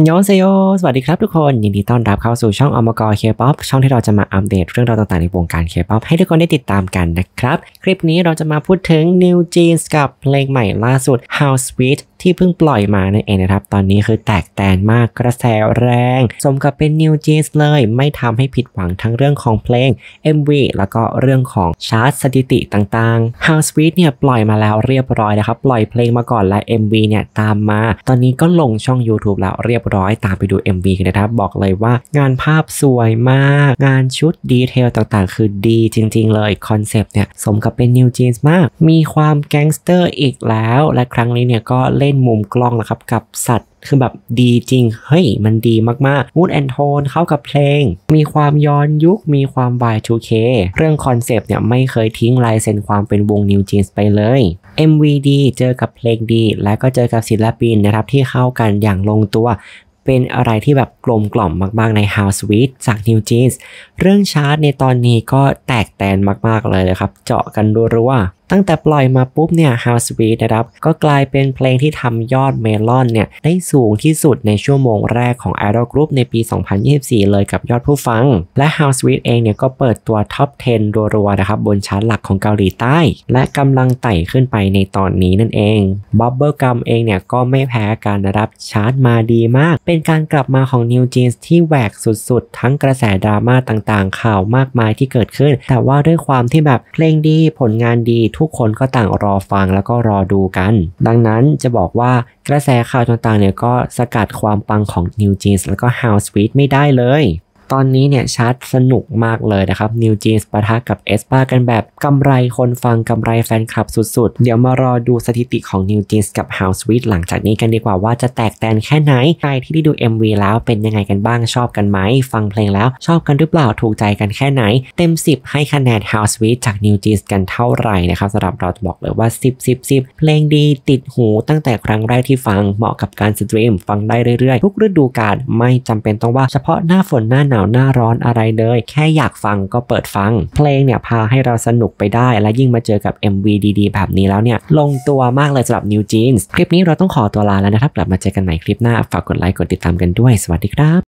อันยองเซโยสวัสดีครับทุกคน ยินดีต้อนรับเข้าสู่ช่องอมกรเคป๊อปช่องที่เราจะมาอัปเดตเรื่องราวต่างๆในวงการเคป๊อปให้ทุกคนได้ติดตามกันนะครับ คลิปนี้เราจะมาพูดถึง New Jeans กับเพลงใหม่ล่าสุด How Sweet ที่เพิ่งปล่อยมานั่นเองนะครับ ตอนนี้คือแตกแตนมากกระแสแรง สมกับเป็น new jeans เลย ไม่ทำให้ผิดหวังทั้งเรื่องของเพลง MV แล้วก็เรื่องของชาร์ตสถิติต่าง ๆ How Sweet เนี่ยปล่อยมาแล้วเรียบร้อยนะครับปล่อยเพลงมาก่อนและ MV เนี่ยตามมาตอนนี้ก็ลงช่อง YouTube แล้วเรียบร้อยตามไปดู MV กันนะครับบอกเลยว่า งานภาพสวยมาก งานชุดดีเทลต่างๆ คือดีจริง ๆ เลยคอนเซปต์เนี่ยสมกับเป็น new jeans มากมีความแก๊งสเตอร์อีกแล้วและครั้งนี้เนี่ยก็เล่น่นมุมกล้องนะครับกับสัตว์คือแบบดีจริง เฮ้ยมันดีมากๆมูดแอนโทนเข้ากับเพลง มีความย้อนยุคมีความ Y2K เรื่องคอนเซปต์เนี่ยไม่เคยทิ้งลายเซ็นความเป็นวงนิวจีนไปเลย MVD เจอกับเพลงดี และก็เจอกับศิลปินนะครับที่เข้ากันอย่างลงตัวเป็นอะไรที่แบบกลมกล่อมมากๆใน House Sweet จาก New Jeans เรื่องชาร์ตในตอนนี้ก็แตกแตนมากๆเลยเลยครับเจาะกันรัวตั้งแต่ปล่อยมาปุ๊บเนี่ย House Sweet นะครับก็กลายเป็นเพลงที่ทำยอดเมลอนเนี่ยได้สูงที่สุดในชั่วโมงแรกของ Idol Group ในปี 2024 เลยกับยอดผู้ฟัง และ House Sweet เองเนี่ยก็เปิดตัวท็อป10รัวๆนะครับบนชาร์ตหลักของเกาหลีใต้ และกำลังไต่ขึ้นไปในตอนนี้นั่นเอง Bubble Gum เองเนี่ยก็ไม่แพ้กันนะครับชาร์ตมาดีมาก เป็นการกลับมาของนิ w นิวจีนส์ที่แหวกสุดๆทั้งกระแสดราม่าต่างๆข่าวมากมายที่เกิดขึ้น แต่ว่าด้วยความที่แบบเพลงดีผลงานดีทุกคนก็ต่างรอฟังแล้วก็รอดูกัน ดังนั้นจะบอกว่ากระแสข่าวต่างๆเนี่ยก็สกัดความปังของนิวจีนส์แล้วก็ฮาวส e ี t ไม่ได้เลยตอนนี้เนี่ยชาร์ตสนุกมากเลยนะครับ New Jeans ปะทะกับเอสปากันแบบ กำไรคนฟัง กำไรแฟนคลับสุดๆ เดี๋ยวมารอดูสถิติของ New Jeans กับ House Sweet หลังจากนี้กันดีกว่าว่าจะแตกแตนแค่ไหน ใครที่ได้ดู MV แล้วเป็นยังไงกันบ้างชอบกันไหม ฟังเพลงแล้วชอบกันหรือเปล่าถูกใจกันแค่ไหน เต็ม 10 ให้คะแนน House Sweet จาก New Jeans กันเท่าไหร่นะครับสำหรับเราจะบอกเลยว่า10 10 10เพลงดีติดหูตั้งแต่ครั้งแรกที่ฟังเหมาะกับการสตรีมฟังได้เรื่อยๆทุกฤดูกาลไม่จำเป็นต้องว่าเฉพาะหน้าฝนหน้าหนาาวหน้าร้อนอะไรเลย แค่อยากฟังก็เปิดฟัง เพลงเนี่ย พาให้เราสนุกไปได้ และยิ่งมาเจอกับ MV ดีๆแบบนี้แล้วเนี่ย ลงตัวมากเลยสำหรับ New Jeans คลิปนี้เราต้องขอตัวลาแล้วนะครับ กลับมาเจอกันใหม่คลิปหน้าฝากกดไลค์กดติดตามกันด้วย สวัสดีครับ